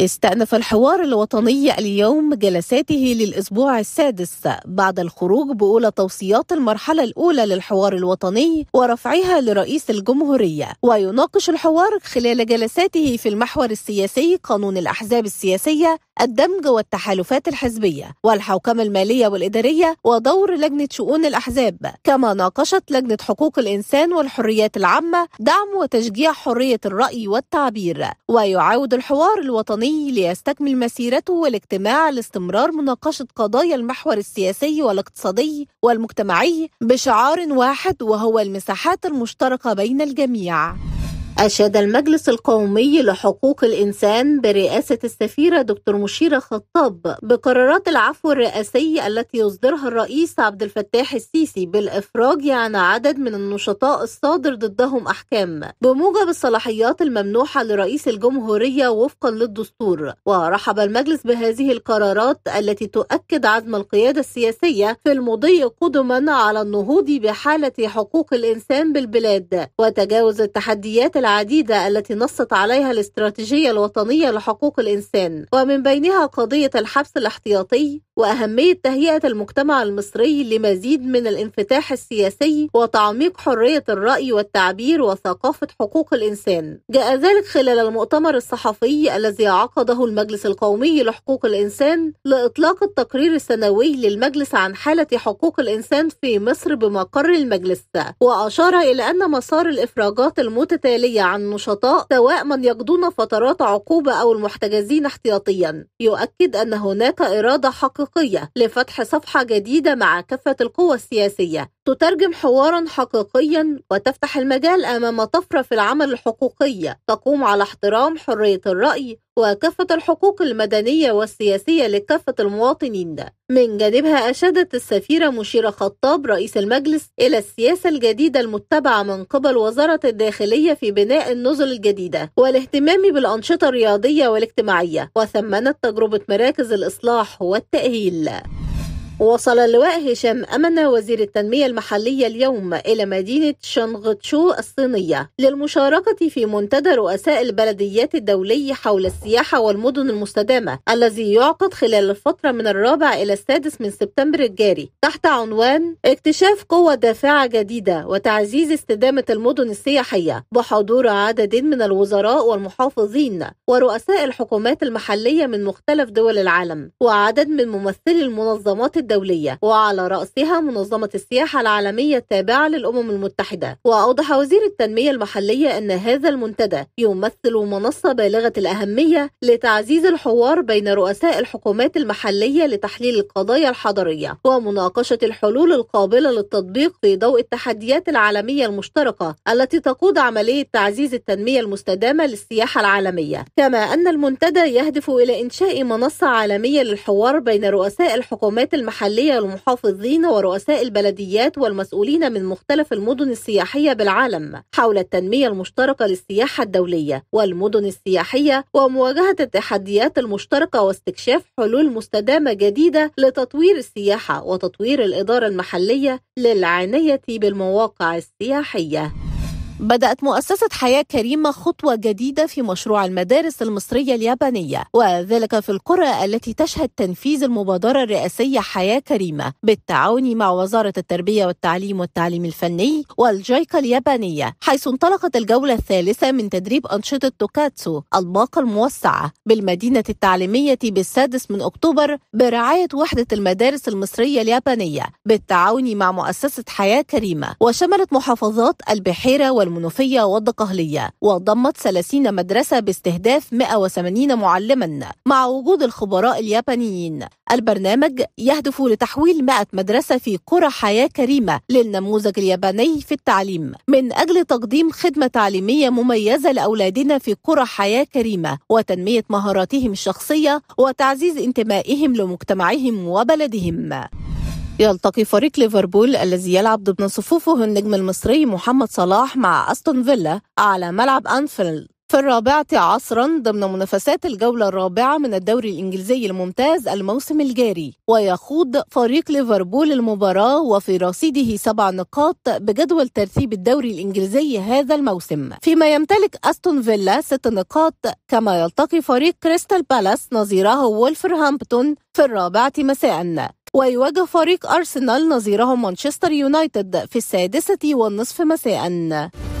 استأنف الحوار الوطني اليوم جلساته للأسبوع السادس بعد الخروج بأولى توصيات المرحلة الأولى للحوار الوطني ورفعها لرئيس الجمهورية ويناقش الحوار خلال جلساته في المحور السياسي قانون الأحزاب السياسية الدمج والتحالفات الحزبية والحوكمة المالية والإدارية ودور لجنة شؤون الأحزاب كما ناقشت لجنة حقوق الإنسان والحريات العامة دعم وتشجيع حرية الرأي والتعبير ويعاود الحوار الوطني الوطني ليستكمل مسيرته والاجتماع لاستمرار مناقشة قضايا المحور السياسي والاقتصادي والمجتمعي بشعار واحد وهو المساحات المشتركة بين الجميع أشاد المجلس القومي لحقوق الإنسان برئاسة السفيرة دكتور مشيرة خطاب بقرارات العفو الرئاسي التي يصدرها الرئيس عبد الفتاح السيسي بالإفراج عن عدد من النشطاء الصادر ضدهم أحكام بموجب الصلاحيات الممنوحة لرئيس الجمهورية وفقا للدستور ورحب المجلس بهذه القرارات التي تؤكد عزم القيادة السياسية في المضي قدما على النهوض بحالة حقوق الإنسان بالبلاد وتجاوز التحديات العالمية العديدة التي نصت عليها الاستراتيجية الوطنية لحقوق الإنسان ومن بينها قضية الحبس الاحتياطي وأهمية تهيئة المجتمع المصري لمزيد من الانفتاح السياسي وتعميق حرية الرأي والتعبير وثقافة حقوق الإنسان جاء ذلك خلال المؤتمر الصحفي الذي عقده المجلس القومي لحقوق الإنسان لإطلاق التقرير السنوي للمجلس عن حالة حقوق الإنسان في مصر بمقر المجلس وأشار إلى أن مسار الإفراجات المتتالية عن نشطاء سواء من يقضون فترات عقوبة أو المحتجزين احتياطيا يؤكد أن هناك إرادة حقيقية لفتح صفحة جديدة مع كافة القوى السياسية تترجم حوارا حقيقيا وتفتح المجال امام طفره في العمل الحقوقيه تقوم على احترام حريه الراي وكافه الحقوق المدنيه والسياسيه لكافه المواطنين ده. من جانبها اشادت السفيره مشيره خطاب رئيس المجلس الى السياسه الجديده المتبعه من قبل وزاره الداخليه في بناء النزل الجديده والاهتمام بالانشطه الرياضيه والاجتماعيه وثمنت تجربه مراكز الاصلاح والتاهيل. وصل اللواء هشام أمنة وزير التنمية المحلية اليوم إلى مدينة شنغتشو الصينية للمشاركة في منتدى رؤساء البلديات الدولي حول السياحة والمدن المستدامة الذي يعقد خلال الفترة من الرابع إلى السادس من سبتمبر الجاري تحت عنوان اكتشاف قوة دافعة جديدة وتعزيز استدامة المدن السياحية بحضور عدد من الوزراء والمحافظين ورؤساء الحكومات المحلية من مختلف دول العالم وعدد من ممثلي المنظمات الدولية الدولية وعلى رأسها منظمة السياحة العالمية التابعة للأمم المتحدة وأوضح وزير التنمية المحلية أن هذا المنتدى يمثل منصة بالغة الأهمية لتعزيز الحوار بين رؤساء الحكومات المحلية لتحليل القضايا الحضرية ومناقشة الحلول القابلة للتطبيق في ضوء التحديات العالمية المشتركة التي تقود عملية تعزيز التنمية المستدامة للسياحة العالمية كما أن المنتدى يهدف إلى إنشاء منصة عالمية للحوار بين رؤساء الحكومات المحلية المحلية لمحافظين ورؤساء البلديات والمسؤولين من مختلف المدن السياحية بالعالم حول التنمية المشتركة للسياحة الدولية والمدن السياحية ومواجهة التحديات المشتركة واستكشاف حلول مستدامة جديدة لتطوير السياحة وتطوير الإدارة المحلية للعناية بالمواقع السياحية بدأت مؤسسة حياة كريمة خطوة جديدة في مشروع المدارس المصرية اليابانية وذلك في القرى التي تشهد تنفيذ المبادرة الرئاسية حياة كريمة بالتعاون مع وزارة التربية والتعليم والتعليم الفني والجايكا اليابانية حيث انطلقت الجولة الثالثة من تدريب أنشطة توكاتسو الباقة الموسعة بالمدينة التعليمية بالسادس من أكتوبر برعاية وحدة المدارس المصرية اليابانية بالتعاون مع مؤسسة حياة كريمة وشملت محافظات البحيرة وال المنوفية والدقهلية وضمت 30 مدرسة باستهداف 180 معلما مع وجود الخبراء اليابانيين البرنامج يهدف لتحويل 100 مدرسة في قرى حياة كريمة للنموذج الياباني في التعليم من أجل تقديم خدمة تعليمية مميزة لأولادنا في قرى حياة كريمة وتنمية مهاراتهم الشخصية وتعزيز انتمائهم لمجتمعهم وبلدهم يلتقي فريق ليفربول الذي يلعب ضمن صفوفه النجم المصري محمد صلاح مع أستون فيلا على ملعب أنفيلد في الرابعة عصرا ضمن منافسات الجولة الرابعة من الدوري الإنجليزي الممتاز الموسم الجاري ويخوض فريق ليفربول المباراة وفي رصيده سبع نقاط بجدول ترتيب الدوري الإنجليزي هذا الموسم فيما يمتلك أستون فيلا ست نقاط كما يلتقي فريق كريستال بالاس نظيره وولفرهامبتون في الرابعة مساء ويواجه فريق أرسنال نظيره مانشستر يونايتد في السادسة والنصف مساءً